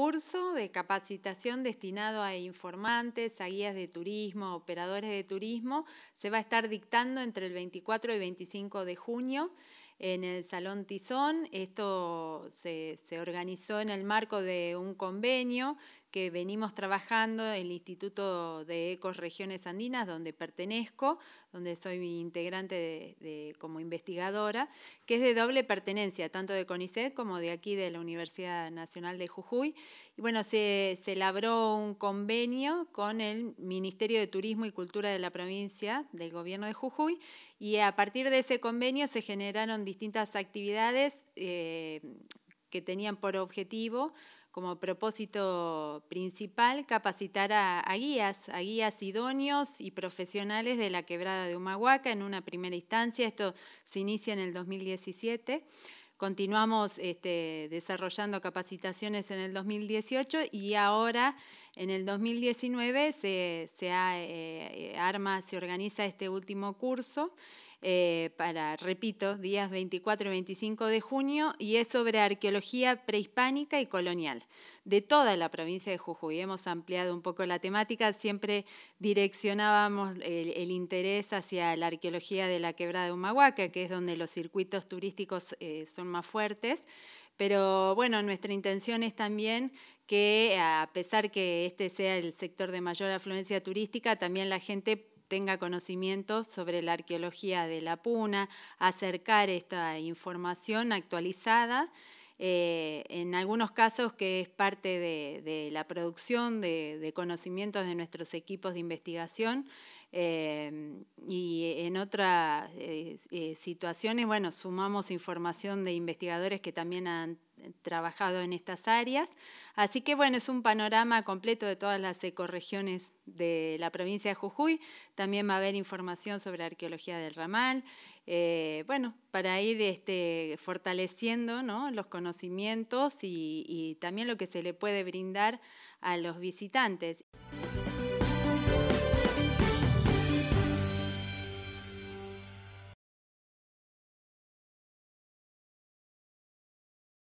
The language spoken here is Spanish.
curso de capacitación destinado a informantes, a guías de turismo, operadores de turismo. Se va a estar dictando entre el 24 y 25 de junio en el Salón Tizón. Esto se organizó en el marco de un convenio que venimos trabajando en el Instituto de Ecos Regiones Andinas, donde pertenezco, donde soy integrante como investigadora, que es de doble pertenencia, tanto de CONICET como de aquí de la Universidad Nacional de Jujuy. Y bueno, se, se labró un convenio con el Ministerio de Turismo y Cultura de la provincia del gobierno de Jujuy y a partir de ese convenio se generaron distintas actividades eh, que tenían por objetivo, como propósito principal, capacitar a, guías, a guías idóneos y profesionales de la quebrada de Humahuaca en una primera instancia. Esto se inicia en el 2017. Continuamos este, desarrollando capacitaciones en el 2018 y ahora en el 2019 se, eh, eh, arma, se organiza este último curso eh, para, repito, días 24 y 25 de junio y es sobre arqueología prehispánica y colonial de toda la provincia de Jujuy. Hemos ampliado un poco la temática, siempre direccionábamos el, interés hacia la arqueología de la quebrada de Humahuaca, que es donde los circuitos turísticos son más fuertes, pero bueno, nuestra intención es también que a pesar que este sea el sector de mayor afluencia turística, también la gente tenga conocimientos sobre la arqueología de la Puna, acercar esta información actualizada. Eh, en algunos casos que es parte de, la producción de, conocimientos de nuestros equipos de investigación eh, y en otras eh, situaciones, bueno, sumamos información de investigadores que también han trabajado en estas áreas. Así que bueno, es un panorama completo de todas las ecorregiones de la provincia de Jujuy. También va a haber información sobre arqueología del ramal. Eh, bueno, para ir este, fortaleciendo los conocimientos y también lo que se le puede brindar a los visitantes.